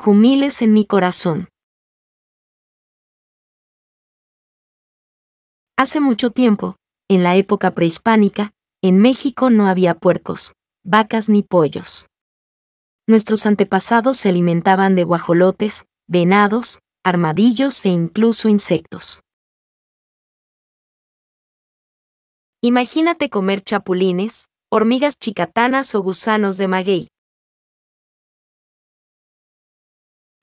Humiles en mi corazón. Hace mucho tiempo, en la época prehispánica, en México no había puercos, vacas ni pollos. Nuestros antepasados se alimentaban de guajolotes, venados, armadillos e incluso insectos. Imagínate comer chapulines, hormigas chicatanas o gusanos de maguey.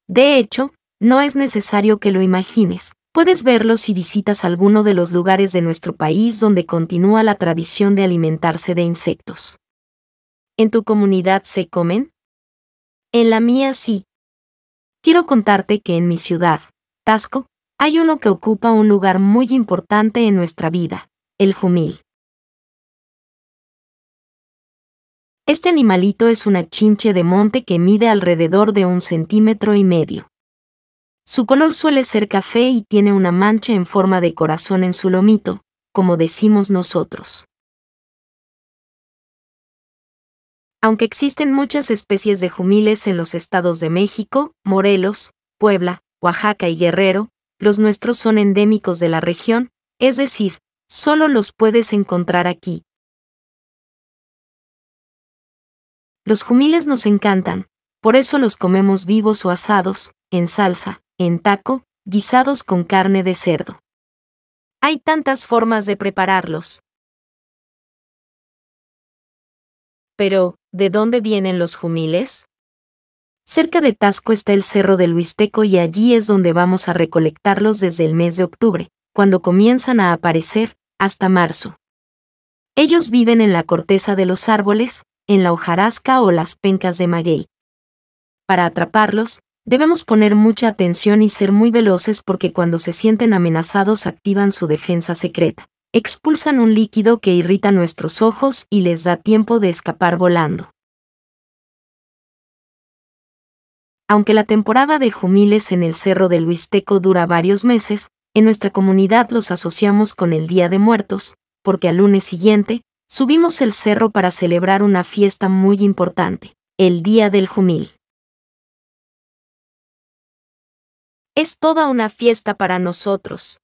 De hecho, no es necesario que lo imagines. Puedes verlo si visitas alguno de los lugares de nuestro país donde continúa la tradición de alimentarse de insectos. ¿En tu comunidad se comen? En la mía sí. Quiero contarte que en mi ciudad, Tasco, hay uno que ocupa un lugar muy importante en nuestra vida, el jumil. Este animalito es una chinche de monte que mide alrededor de un centímetro y medio. Su color suele ser café y tiene una mancha en forma de corazón en su lomito, como decimos nosotros. Aunque existen muchas especies de jumiles en los estados de México, Morelos, Puebla, Oaxaca y Guerrero, los nuestros son endémicos de la región, es decir, solo los puedes encontrar aquí, Los jumiles nos encantan, por eso los comemos vivos o asados, en salsa, en taco, guisados con carne de cerdo. Hay tantas formas de prepararlos. Pero, ¿de dónde vienen los jumiles? Cerca de Tasco está el Cerro de Luisteco y allí es donde vamos a recolectarlos desde el mes de octubre, cuando comienzan a aparecer, hasta marzo. Ellos viven en la corteza de los árboles, en la hojarasca o las pencas de maguey. Para atraparlos, debemos poner mucha atención y ser muy veloces porque cuando se sienten amenazados activan su defensa secreta. Expulsan un líquido que irrita nuestros ojos y les da tiempo de escapar volando. Aunque la temporada de jumiles en el Cerro de Luisteco dura varios meses, en nuestra comunidad los asociamos con el Día de Muertos, porque al lunes siguiente, Subimos el cerro para celebrar una fiesta muy importante, el Día del Jumil. Es toda una fiesta para nosotros.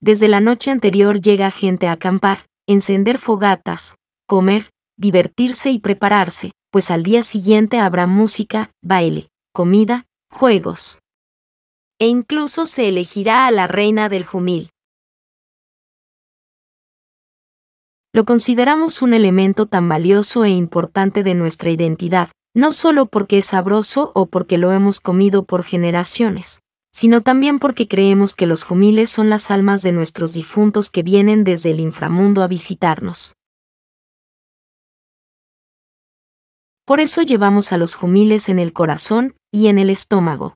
Desde la noche anterior llega gente a acampar, encender fogatas, comer, divertirse y prepararse, pues al día siguiente habrá música, baile, comida, juegos. E incluso se elegirá a la reina del Jumil. lo consideramos un elemento tan valioso e importante de nuestra identidad, no solo porque es sabroso o porque lo hemos comido por generaciones, sino también porque creemos que los jumiles son las almas de nuestros difuntos que vienen desde el inframundo a visitarnos. Por eso llevamos a los jumiles en el corazón y en el estómago.